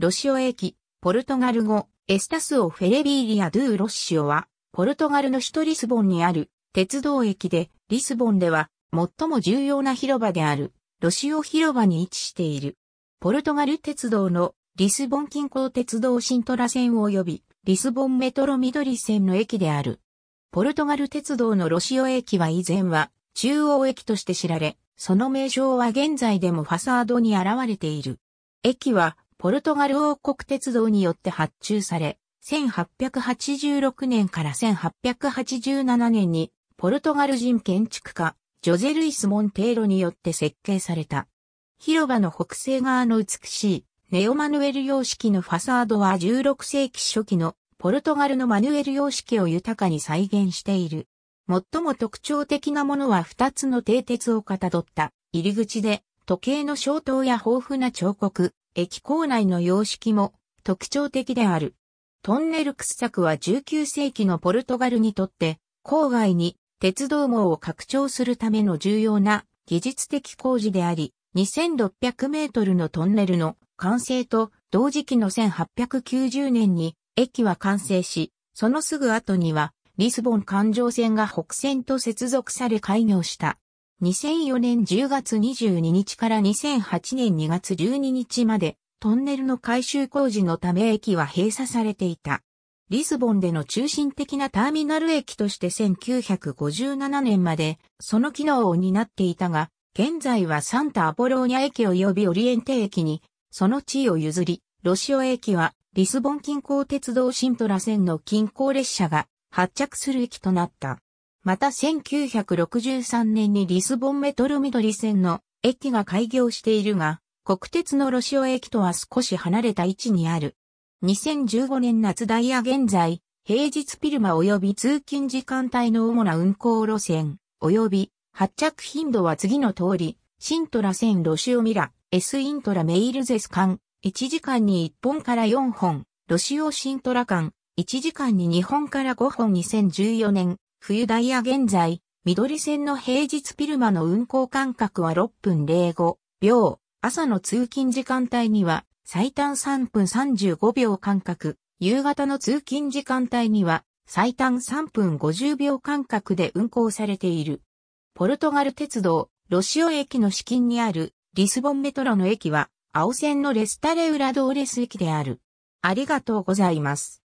ロシオ駅、ポルトガル語、エスタスオ・フェレビーリア・ドゥ・ロッシオは、ポルトガルの首都リスボンにある鉄道駅で、リスボンでは最も重要な広場であるロシオ広場に位置している。ポルトガル鉄道のリスボン近郊鉄道シントラ線及びリスボンメトロ緑線の駅である。ポルトガル鉄道のロシオ駅は以前は中央駅として知られ、その名称は現在でもファサードに現れている。駅はポルトガル王国鉄道によって発注され、1886年から1887年に、ポルトガル人建築家、ジョゼルイス・モンテーロによって設計された。広場の北西側の美しい、ネオマヌエル様式のファサードは16世紀初期のポルトガルのマヌエル様式を豊かに再現している。最も特徴的なものは2つの蹄鉄をかたどった入り口で時計の消灯や豊富な彫刻、駅構内の様式も特徴的である。トンネル掘削は19世紀のポルトガルにとって郊外に鉄道網を拡張するための重要な技術的工事であり、2600メートルのトンネルの完成と同時期の1890年に駅は完成し、そのすぐ後にはリスボン環状線が北線と接続され開業した。2004年10月22日から2008年2月12日まで、トンネルの改修工事のため駅は閉鎖されていた。リスボンでの中心的なターミナル駅として1957年まで、その機能を担っていたが、現在はサンタ・アポローニャ駅及びオリエンテ駅に、その地位を譲り、ロシオ駅は、リスボン近郊鉄道シントラ線の近郊列車が発着する駅となった。また1963年にリスボンメトロ緑線の駅が開業しているが、国鉄のロシオ駅とは少し離れた位置にある。2015年夏ダイヤ現在、平日ピルマ及び通勤時間帯の主な運行路線、及び発着頻度は次の通り、シントラ線ロシオミラ、S イントラメイルゼス間、1時間に1本から4本、ロシオシントラ間、1時間に2本から5本2014年、冬ダイヤ現在、緑線の平日ピルマの運行間隔は6分05秒、朝の通勤時間帯には最短3分35秒間隔、夕方の通勤時間帯には最短3分50秒間隔で運行されている。ポルトガル鉄道、ロシオ駅の至近にあるリスボンメトロの駅は青線のレスタレウラドーレス駅である。ありがとうございます。